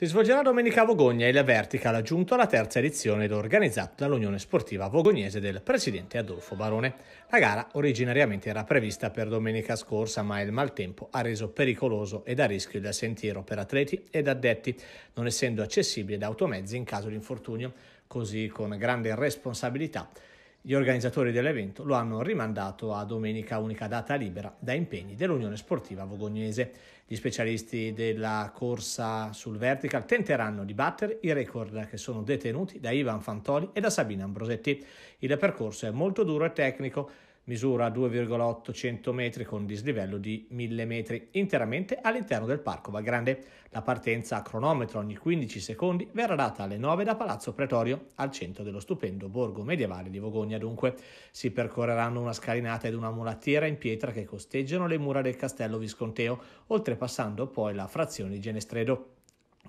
Si svolgerà domenica a Vogogna il Vertical aggiunto alla terza edizione ed organizzato dall'Unione Sportiva Vogognese del presidente Adolfo Barone. La gara originariamente era prevista per domenica scorsa, ma il maltempo ha reso pericoloso ed a rischio il sentiero per atleti ed addetti, non essendo accessibile da automezzi in caso di infortunio. Così, con grande responsabilità, gli organizzatori dell'evento lo hanno rimandato a domenica, unica data libera da impegni dell'Unione Sportiva Vogognese. Gli specialisti della corsa sul vertical tenteranno di battere i record che sono detenuti da Ivan Fantoli e da Sabina Ambrosetti. Il percorso è molto duro e tecnico, misura 2,800 metri con dislivello di 1000 metri, interamente all'interno del Parco Valgrande. La partenza a cronometro ogni 15 secondi verrà data alle 9 da Palazzo Pretorio, al centro dello stupendo borgo medievale di Vogogna dunque. Si percorreranno una scalinata ed una mulattiera in pietra che costeggiano le mura del castello visconteo, oltrepassando poi la frazione di Genestredo.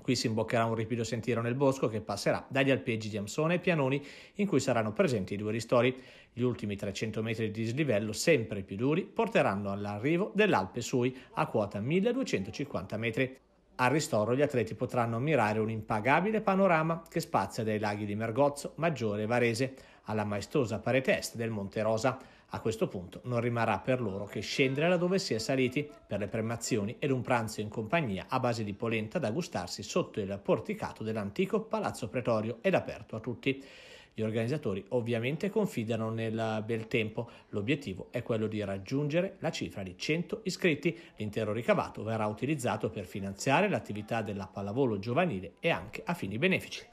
Qui si imboccherà un ripido sentiero nel bosco che passerà dagli alpeggi di Amsone e Pianoni, in cui saranno presenti i due ristori. Gli ultimi 300 metri di dislivello, sempre più duri, porteranno all'arrivo dell'Alpe Sui, a quota 1250 metri. Al ristoro gli atleti potranno ammirare un impagabile panorama che spazia dai laghi di Mergozzo, Maggiore e Varese alla maestosa parete est del Monte Rosa. A questo punto non rimarrà per loro che scendere da dove si è saliti per le premazioni ed un pranzo in compagnia a base di polenta da gustarsi sotto il porticato dell'antico Palazzo Pretorio ed aperto a tutti. Gli organizzatori ovviamente confidano nel bel tempo, l'obiettivo è quello di raggiungere la cifra di 100 iscritti, l'intero ricavato verrà utilizzato per finanziare l'attività della pallavolo giovanile e anche a fini benefici.